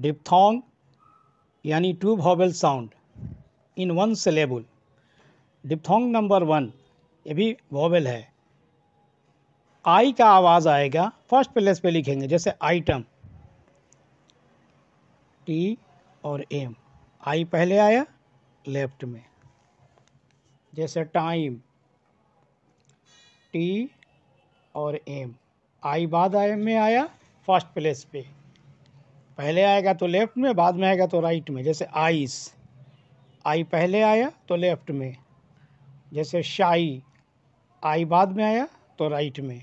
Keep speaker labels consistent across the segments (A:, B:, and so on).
A: डिपथोंग यानी two vowel sound in one syllable diphthong number one ये भी वॉबल है आई का आवाज़ आएगा फर्स्ट प्लेस पे लिखेंगे जैसे आइटम टी और एम आई पहले आया लेफ्ट में जैसे टाइम टी और एम आई बाद आई में आया फर्स्ट प्लेस पे पहले आएगा तो लेफ़्ट में बाद में आएगा तो राइट में जैसे आइस आई पहले आया तो लेफ़्ट में जैसे शाई आई बाद में आया तो राइट में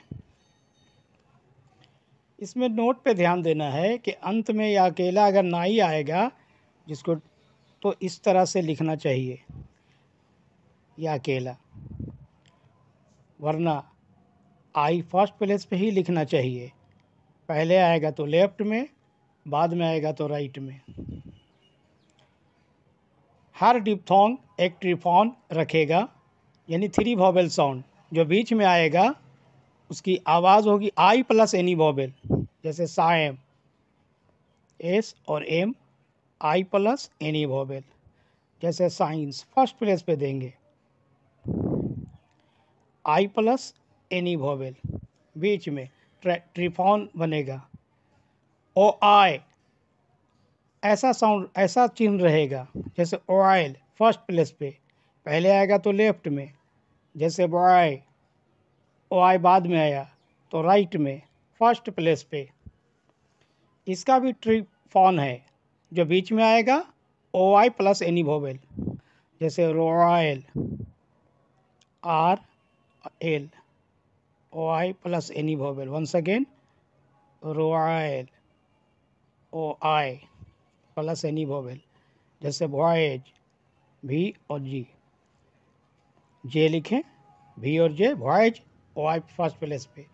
A: इसमें नोट पे ध्यान देना है कि अंत में या अकेला अगर ना ही आएगा जिसको तो इस तरह से लिखना चाहिए या अकेला वरना आई फर्स्ट प्लेस पे ही लिखना चाहिए पहले आएगा तो लेफ़्ट में बाद में आएगा तो राइट में हर डिपथोंग एक ट्रिफोन रखेगा यानी थ्री वॉबल साउंड जो बीच में आएगा उसकी आवाज़ होगी आई प्लस एनी वॉबल जैसे एम एस और M I plus any vowel जैसे साइंस फर्स्ट प्लेस पे देंगे आई प्लस एनी वॉबल बीच में ट्रिफोन बनेगा ओ आय ऐसा साउंड ऐसा चिन्ह रहेगा जैसे ऑयल फर्स्ट प्लेस पे पहले आएगा तो लेफ्ट में जैसे बॉय ओ आई बाद में आया तो राइट में फर्स्ट प्लेस पे इसका भी ट्रिक फॉन है जो बीच में आएगा O I plus any vowel जैसे royal R L O I plus any vowel once again royal O I plus any vowel जैसे वॉयज भी और जी जे लिखें भी और J voyage O I first place पे